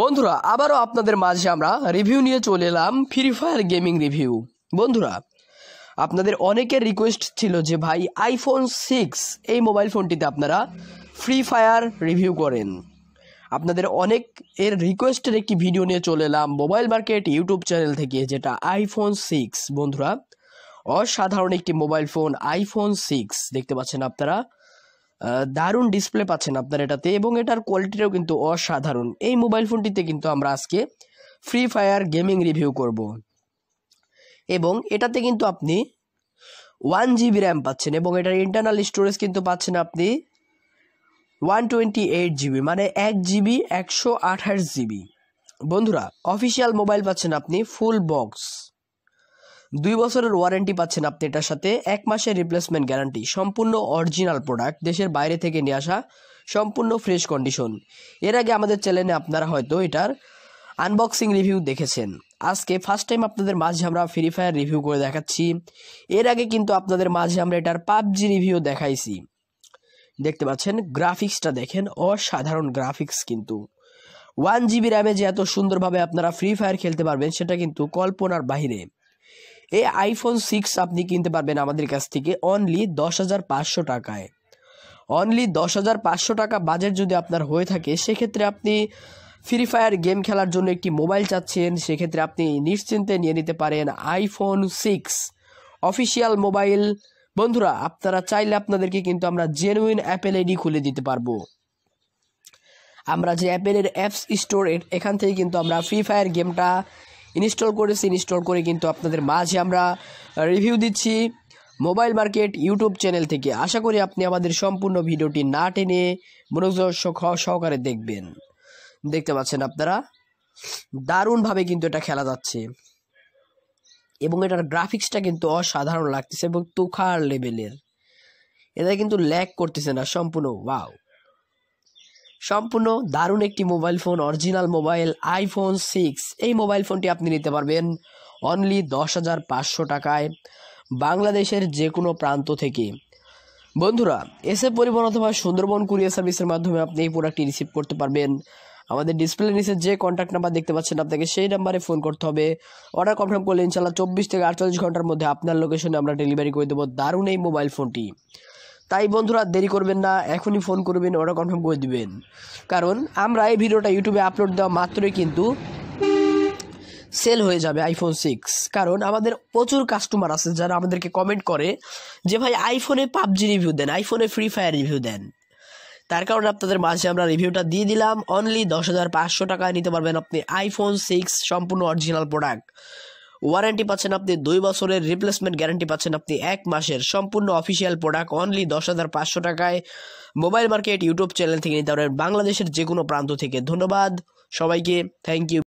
বন্ধুরা আবারও আপনাদের মাঝে আমরা রিভিউ নিয়ে চলে এলাম ফ্রি ফায়ার গেমিং রিভিউ বন্ধুরা আপনাদের অনেকের রিকোয়েস্ট ছিল যে ভাই আইফোন সিক্স এই মোবাইল ফোনটিতে আপনারা ফ্রি ফায়ার রিভিউ করেন আপনাদের অনেক এর রিকোয়েস্টের একটি ভিডিও নিয়ে চলে এলাম মোবাইল মার্কেট ইউটিউব চ্যানেল থেকে যেটা আইফোন সিক্স বন্ধুরা অসাধারণ একটি মোবাইল ফোন আইফোন সিক্স দেখতে পাচ্ছেন আপনারা দারুণ ডিসপ্লে পাচ্ছেন আপনার এটাতে এবং এটার কোয়ালিটিটাও কিন্তু অসাধারণ এই মোবাইল ফোনটিতে কিন্তু আমরা আজকে ফ্রি ফায়ার গেমিং রিভিউ করব এবং এটাতে কিন্তু আপনি ওয়ান জিবি র্যাম পাচ্ছেন এবং এটার ইন্টারনাল স্টোরেজ কিন্তু পাচ্ছেন আপনি ওয়ান টোয়েন্টি এইট জিবি মানে এক জিবি একশো আঠাশ জিবি বন্ধুরা অফিসিয়াল মোবাইল পাচ্ছেন আপনি ফুল বক্স দুই বছরের ওয়ারেন্টি পাচ্ছেন আপনি এটার সাথে এক মাসের রিপ্লেসমেন্ট গ্যারান্টি সম্পূর্ণ অরিজিনাল প্রোডাক্ট দেশের বাইরে থেকে নিয়ে আসা সম্পূর্ণ ফ্রেশ কন্ডিশন এর আগে আমাদের চ্যানেলে আপনারা হয়তো এটার আনবক্সিং রিভিউ দেখেছেন আজকে ফার্স্ট টাইম আপনাদের মাঝে আমরা ফ্রি ফায়ার রিভিউ করে দেখাচ্ছি এর আগে কিন্তু আপনাদের মাঝে আমরা এটার পাবজি রিভিউ দেখাইছি দেখতে পাচ্ছেন গ্রাফিক্সটা দেখেন অসাধারণ গ্রাফিক্স কিন্তু ওয়ান জিবি র্যামে যে এত সুন্দরভাবে আপনারা ফ্রি ফায়ার খেলতে পারবেন সেটা কিন্তু কল্পনার বাহিরে এই আইফোন সিক্স আপনি কিনতে পারবেন আমাদের কাছ থেকে অনলি দশ হাজার পাঁচশো টাকায় অনলি দশ হাজার পাঁচশো টাকা বাজেট যদি আপনার হয়ে থাকে সেক্ষেত্রে আপনি ফ্রি ফায়ার গেম খেলার জন্য একটি মোবাইল চাচ্ছেন সেক্ষেত্রে আপনি নিশ্চিন্তে নিয়ে নিতে পারেন আইফোন সিক্স অফিসিয়াল মোবাইল বন্ধুরা আপনারা চাইলে আপনাদেরকে কিন্তু আমরা জেনুইন অ্যাপেল আইডি খুলে দিতে পারবো আমরা যে অ্যাপেলের অ্যাপস স্টোর এখান থেকে কিন্তু আমরা ফ্রি ফায়ার গেমটা ইনস্টল করেছি ইনস্টল করে কিন্তু আপনাদের মাঝে আমরা রিভিউ দিচ্ছি মোবাইল মার্কেট ইউটিউব চ্যানেল থেকে আশা করি আপনি আমাদের সম্পূর্ণ ভিডিওটি না টেনে মনোযোগ সহকারে দেখবেন দেখতে পাচ্ছেন আপনারা দারুণভাবে কিন্তু এটা খেলা যাচ্ছে এবং এটার গ্রাফিক্সটা কিন্তু অসাধারণ লাগতেছে এবং তুখার লেভেলের এটা কিন্তু ল্যাক করতেছে না সম্পূর্ণ ওয়াও সম্পূর্ণ দারুণ একটি mobile phone original mobile iPhone six এই মোবাইল ফোনটি আপনি নিতে পারবেন অনলি দশ হাজার পাঁচশো টাকায় বাংলাদেশের যে কোনো প্রান্ত থেকে বন্ধুরা এসএ পরিবহন অথবা সুন্দরবন কুরিয়ার সার্ভিসের মাধ্যমে আপনি এই প্রোডাক্টটি রিসিভ করতে পারবেন আমাদের ডিসপ্লে নিচে যে কন্ট্যাক্ট নাম্বার দেখতে পাচ্ছেন আপনাকে সেই নাম্বারে ফোন করতে হবে অর্ডার কনফার্ম করলে ইনশাল্লাহ চব্বিশ থেকে আটচল্লিশ ঘন্টার মধ্যে আপনার লোকেশনে আমরা ডেলিভারি করে দেবো দারুণ এই মোবাইল ফোনটি তাই বন্ধুরা দেরি করবেন না এখনই ফোন করবেন অর্ডার কনফার্ম করে দিবেন কারণ আমরা এই ভিডিওটা ইউটিউবে আপলোড দেওয়া মাত্রই কিন্তু সেল হয়ে যাবে আইফোন সিক্স কারণ আমাদের প্রচুর কাস্টমার আছে যারা আমাদেরকে কমেন্ট করে যে ভাই আইফোনে পাবজি রিভিউ দেন আইফোনে ফ্রি ফায়ার রিভিউ দেন তার কারণে আপনাদের মাঝে আমরা রিভিউটা দিয়ে দিলাম অনলি দশ হাজার পাঁচশো টাকায় নিতে পারবেন আপনি আইফোন সিক্স সম্পূর্ণ অরিজিনাল প্রোডাক্ট ওয়ারেন্টি পাচ্ছেন আপনি দুই বছরের রিপ্লেসমেন্ট গ্যারান্টি পাচ্ছেন আপনি এক মাসের সম্পূর্ণ অফিসিয়াল প্রোডাক্ট অনলি দশ হাজার পাঁচশো টাকায় মোবাইল মার্কেট ইউটিউব চ্যানেল থেকে নিতে পারবেন বাংলাদেশের যে কোনো প্রান্ত থেকে ধন্যবাদ সবাইকে থ্যাংক ইউ